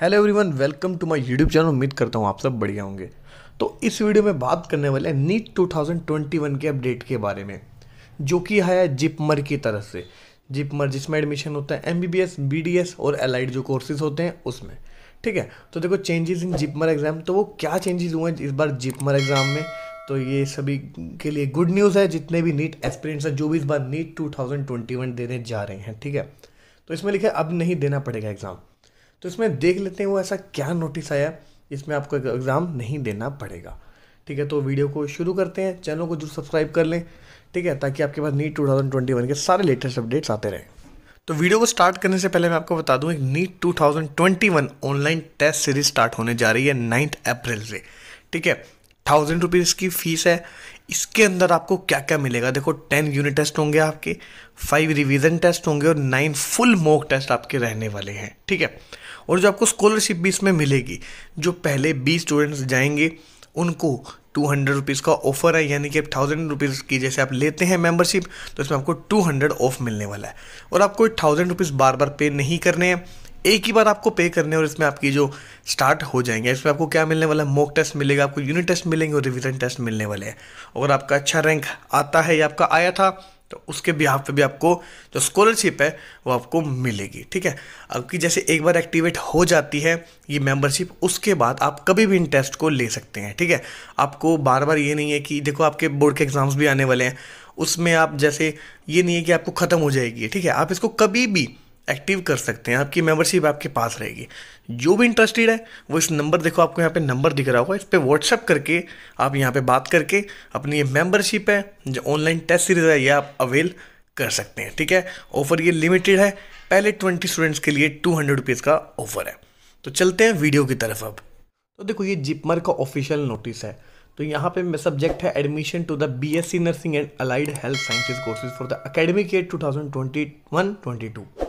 hello everyone welcome to my YouTube channel उम्मीद करता हूँ आप सब बढ़िया होंगे तो इस वीडियो में बात करने वाले हैं नीट 2021 के अपडेट के बारे में जो कि है जिपमर की तरफ से जिपमर जिसमें एडमिशन होता है एम बी और एलाइड जो कोर्सेज होते हैं उसमें ठीक है तो देखो चेंजेस इन जिपमर एग्ज़ाम तो वो क्या चेंजेस हुए हैं इस बार जिपमर एग्ज़ाम में तो ये सभी के लिए गुड न्यूज़ है जितने भी नीट एक्सपीरियंस हैं जो भी इस बार नीट 2021 देने जा रहे हैं ठीक है तो इसमें लिखा अब नहीं देना पड़ेगा एग्ज़ाम तो इसमें देख लेते हैं वो ऐसा क्या नोटिस आया इसमें आपको एग्ज़ाम नहीं देना पड़ेगा ठीक है तो वीडियो को शुरू करते हैं चैनल को जरूर सब्सक्राइब कर लें ठीक है ताकि आपके पास NEET two thousand twenty one के सारे लेटेस्ट अपडेट्स आते रहें तो वीडियो को स्टार्ट करने से पहले मैं आपको बता दूं एक NEET two thousand twenty one online test series start होने जा रही है नाइन्थ अप्रैल से ठीक है थाउजेंड रुपीज़ की फ़ीस है इसके अंदर आपको क्या क्या मिलेगा देखो टेन यूनिट टेस्ट होंगे आपके फाइव रिवीजन टेस्ट होंगे और नाइन फुल मॉक टेस्ट आपके रहने वाले हैं ठीक है और जो आपको स्कॉलरशिप भी इसमें मिलेगी जो पहले बीस स्टूडेंट्स जाएंगे उनको टू हंड्रेड रुपीज़ का ऑफर है यानी कि थाउजेंड रुपीज़ की जैसे आप लेते हैं मेंबरशिप तो इसमें आपको टू हंड्रेड ऑफ मिलने वाला है और आपको थाउजेंड रुपीज़ बार बार पे नहीं करने हैं एक ही बार आपको पे करने और इसमें आपकी जो स्टार्ट हो जाएंगे इसमें आपको क्या मिलने वाला है मॉक टेस्ट मिलेगा आपको यूनिट टेस्ट मिलेंगे और रिविजन टेस्ट मिलने वाले हैं अगर आपका अच्छा रैंक आता है या आपका आया था तो उसके बिहाफ पे भी आपको जो स्कॉलरशिप है वो आपको मिलेगी ठीक है आपकी जैसे एक बार एक्टिवेट हो जाती है ये मेंबरशिप उसके बाद आप कभी भी इन टेस्ट को ले सकते हैं ठीक है आपको बार बार ये नहीं है कि देखो आपके बोर्ड के एग्ज़ाम्स भी आने वाले हैं उसमें आप जैसे ये नहीं है कि आपको ख़त्म हो जाएगी ठीक है आप इसको कभी भी एक्टिव कर सकते हैं आपकी मेंबरशिप आपके पास रहेगी जो भी इंटरेस्टेड है वो इस नंबर देखो आपको यहाँ पे नंबर दिख रहा होगा इस पर व्हाट्सअप करके आप यहाँ पे बात करके अपनी ये मेंबरशिप है जो ऑनलाइन टेस्ट सीरीज है ये आप अवेल कर सकते हैं ठीक है ऑफ़र ये लिमिटेड है पहले ट्वेंटी स्टूडेंट्स के लिए टू हंड्रेड रुपीज़ का ऑफ़र है तो चलते हैं वीडियो की तरफ अब तो देखो ये जिपमर का ऑफिशियल नोटिस है तो यहाँ पे सब्जेक्ट है admission to the BSc nursing and allied health sciences courses for the academic year 2021-22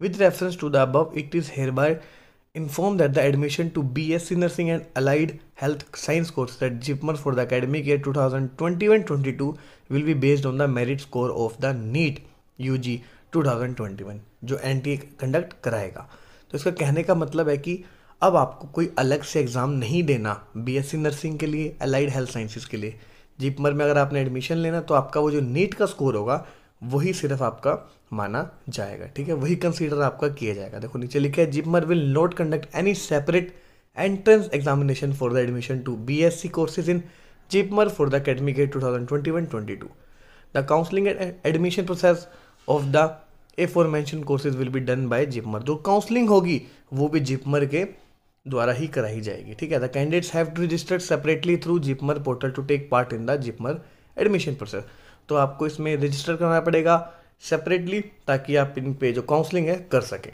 With reference to the above, it is hereby informed that the admission to BSc Nursing and Allied Health Science course at JIPMER for the academic year 2021-22 will be based on the merit score of the NEET UG 2021 जो N conduct कराएगा तो इसका कहने का मतलब है कि अब आपको कोई अलग से एग्ज़ाम नहीं देना बीएससी नर्सिंग के लिए अलाइड हेल्थ साइंसिस के लिए जीपमर में अगर आपने एडमिशन लेना तो आपका वो जो नीट का स्कोर होगा वही सिर्फ आपका माना जाएगा ठीक है वही कंसीडर आपका किया जाएगा देखो नीचे लिखा है JIPMER will not conduct any separate entrance examination for the admission to B S C courses in JIPMER for the academic gate two thousand twenty one twenty two the counselling and admission process of the a mention courses will be done by JIPMER जो counselling होगी वो भी जिपमर के द्वारा ही कराई जाएगी ठीक है the candidates have to registered separately through JIPMER portal to take part in the JIPMER admission process तो आपको इसमें रजिस्टर करना पड़ेगा सेपरेटली ताकि आप इन पे जो काउंसलिंग है कर सकें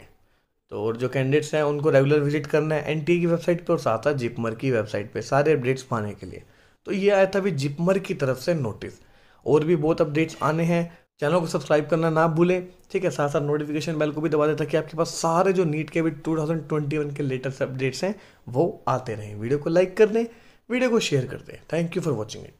तो और जो कैंडिडेट्स हैं उनको रेगुलर विजिट करना है एन की वेबसाइट पर और साथ साथ जिपमर की वेबसाइट पर सारे अपडेट्स पाने के लिए तो ये आया था अभी जिपमर की तरफ से नोटिस और भी बहुत अपडेट्स आने हैं चैनल को सब्सक्राइब करना ना भूलें ठीक है साथ साथ नोटिफिकेशन बेल को भी दबा दें ताकि आपके पास सारे जो नीट के अभी टू के लेटेस्ट अपडेट्स हैं वो आते रहें वीडियो को लाइक कर दें वीडियो को शेयर कर दें thank you for watching it